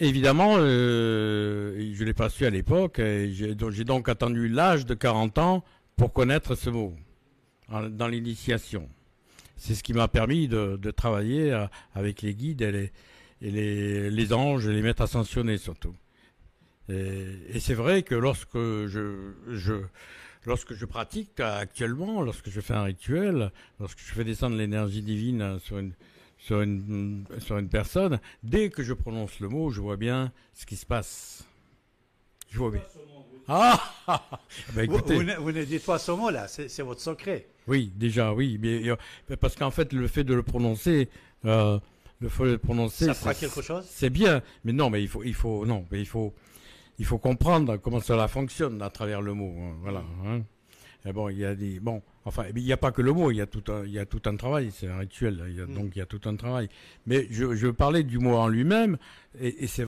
Évidemment, euh, je ne l'ai pas su à l'époque. J'ai donc, attendu l'âge de 40 ans pour connaître ce mot dans l'initiation. C'est ce qui m'a permis de, travailler euh, avec les guides et les, et les, anges, les maîtres ascensionnés surtout. Et, c'est vrai que lorsque je, je, lorsque je pratique actuellement, lorsque je fais un rituel, lorsque je fais descendre l'énergie divine sur une, sur une, sur une personne, dès que je prononce le mot, je vois bien ce qui se passe. Je vois bien. Ah, ah, ah. Ben, vous, ne, dites pas ce mot là, c'est votre secret. Oui, déjà, oui. Mais, parce qu'en fait, le fait de le prononcer, euh, le fait de le prononcer, ça fera quelque chose. C'est bien, mais non, mais il faut, il faut, non, il faut, il faut comprendre comment cela fonctionne à travers le mot. Hein, voilà. Hein. Eh il y a des. Bon, enfin, il n'y a pas que le mot, il y a tout un, il y a tout un travail, c'est un rituel, mm. donc il y a tout un travail. Mais je, parlais du mot en lui-même, et, et c'est